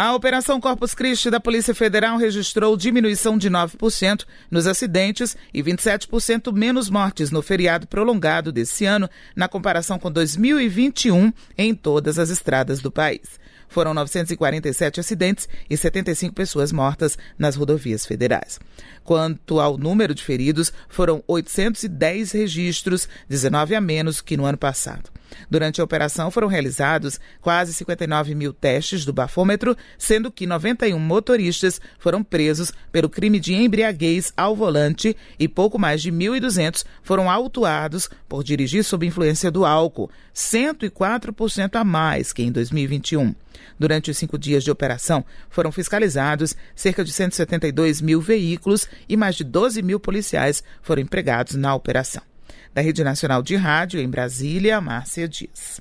A Operação Corpus Christi da Polícia Federal registrou diminuição de 9% nos acidentes e 27% menos mortes no feriado prolongado desse ano, na comparação com 2021, em todas as estradas do país. Foram 947 acidentes e 75 pessoas mortas nas rodovias federais. Quanto ao número de feridos, foram 810 registros, 19 a menos que no ano passado. Durante a operação foram realizados quase 59 mil testes do bafômetro, sendo que 91 motoristas foram presos pelo crime de embriaguez ao volante e pouco mais de 1.200 foram autuados por dirigir sob influência do álcool, 104% a mais que em 2021. Durante os cinco dias de operação, foram fiscalizados cerca de 172 mil veículos e mais de 12 mil policiais foram empregados na operação. Da Rede Nacional de Rádio, em Brasília, Márcia Dias.